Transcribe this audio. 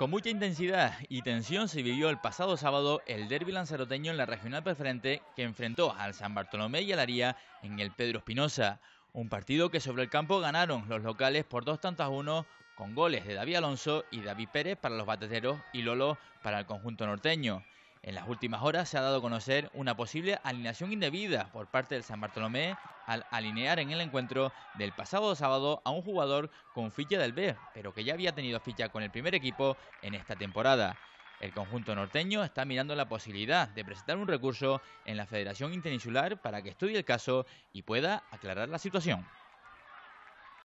Con mucha intensidad y tensión se vivió el pasado sábado el derby lanzaroteño en la regional preferente que enfrentó al San Bartolomé y al en el Pedro Espinosa. Un partido que sobre el campo ganaron los locales por dos tantas uno con goles de David Alonso y David Pérez para los bateteros y Lolo para el conjunto norteño. En las últimas horas se ha dado a conocer una posible alineación indebida por parte del San Bartolomé al alinear en el encuentro del pasado sábado a un jugador con ficha del B, pero que ya había tenido ficha con el primer equipo en esta temporada. El conjunto norteño está mirando la posibilidad de presentar un recurso en la Federación Interinsular para que estudie el caso y pueda aclarar la situación.